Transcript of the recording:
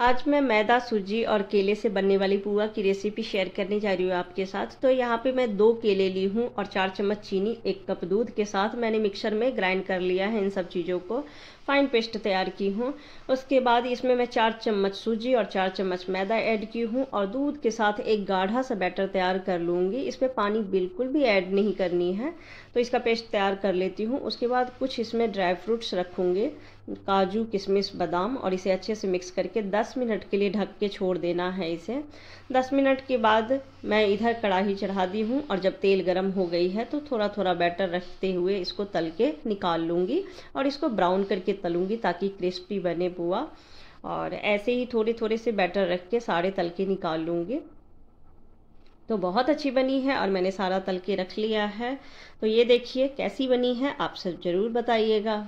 आज मैं मैदा सूजी और केले से बनने वाली पुआ की रेसिपी शेयर करने जा रही हूँ आपके साथ तो यहाँ पे मैं दो केले ली हूँ और चार चम्मच चीनी एक कप दूध के साथ मैंने मिक्सर में ग्राइंड कर लिया है इन सब चीज़ों को फाइन पेस्ट तैयार की हूँ उसके बाद इसमें मैं चार चम्मच सूजी और चार चम्मच मैदा ऐड की हूँ और दूध के साथ एक गाढ़ा सा बैटर तैयार कर लूँगी इसमें पानी बिल्कुल भी ऐड नहीं करनी है तो इसका पेस्ट तैयार कर लेती हूँ उसके बाद कुछ इसमें ड्राई फ्रूट्स रखूँगी काजू किशमिश बादाम और इसे अच्छे से मिक्स करके दस 10 मिनट के लिए ढक के छोड़ देना है इसे 10 मिनट के बाद मैं इधर कढ़ाई चढ़ा दी हूँ और जब तेल गर्म हो गई है तो थोड़ा थोड़ा बैटर रखते हुए इसको तल के निकाल लूँगी और इसको ब्राउन करके तलूँगी ताकि क्रिस्पी बने पुआ और ऐसे ही थोड़े थोड़े से बैटर रख के सारे तल के निकाल लूँगी तो बहुत अच्छी बनी है और मैंने सारा तल के रख लिया है तो ये देखिए कैसी बनी है आप सब ज़रूर बताइएगा